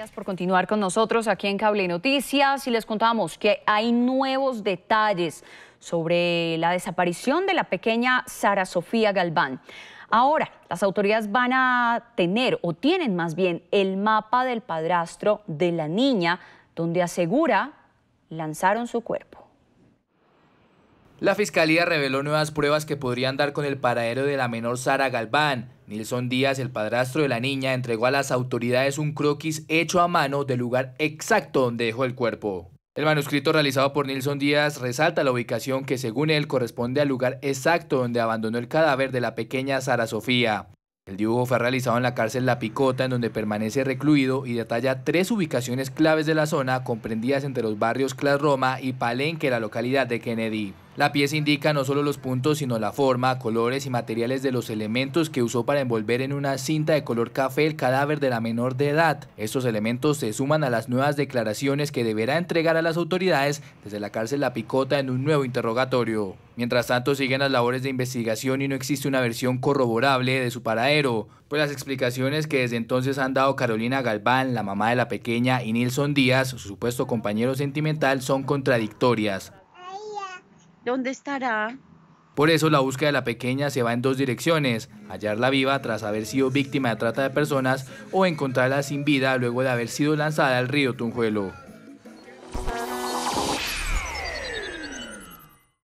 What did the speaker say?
Gracias por continuar con nosotros aquí en Cable Noticias y les contamos que hay nuevos detalles sobre la desaparición de la pequeña Sara Sofía Galván. Ahora, las autoridades van a tener o tienen más bien el mapa del padrastro de la niña donde asegura lanzaron su cuerpo. La fiscalía reveló nuevas pruebas que podrían dar con el paradero de la menor Sara Galván Nilson Díaz, el padrastro de la niña, entregó a las autoridades un croquis hecho a mano del lugar exacto donde dejó el cuerpo. El manuscrito realizado por Nilson Díaz resalta la ubicación que según él corresponde al lugar exacto donde abandonó el cadáver de la pequeña Sara Sofía. El dibujo fue realizado en la cárcel La Picota, en donde permanece recluido y detalla tres ubicaciones claves de la zona comprendidas entre los barrios Clas Roma y Palenque, la localidad de Kennedy. La pieza indica no solo los puntos, sino la forma, colores y materiales de los elementos que usó para envolver en una cinta de color café el cadáver de la menor de edad. Estos elementos se suman a las nuevas declaraciones que deberá entregar a las autoridades desde la cárcel La Picota en un nuevo interrogatorio. Mientras tanto, siguen las labores de investigación y no existe una versión corroborable de su paradero, pues las explicaciones que desde entonces han dado Carolina Galván, la mamá de la pequeña, y Nilson Díaz, su supuesto compañero sentimental, son contradictorias. ¿Dónde estará? Por eso la búsqueda de la pequeña se va en dos direcciones, hallarla viva tras haber sido víctima de trata de personas o encontrarla sin vida luego de haber sido lanzada al río Tunjuelo.